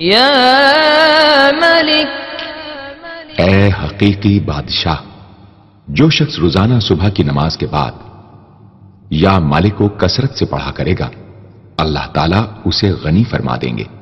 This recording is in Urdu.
یا ملک اے حقیقی بادشاہ جو شخص روزانہ صبح کی نماز کے بعد یا مالک کو کثرت سے پڑھا کرے گا اللہ تعالیٰ اسے غنی فرما دیں گے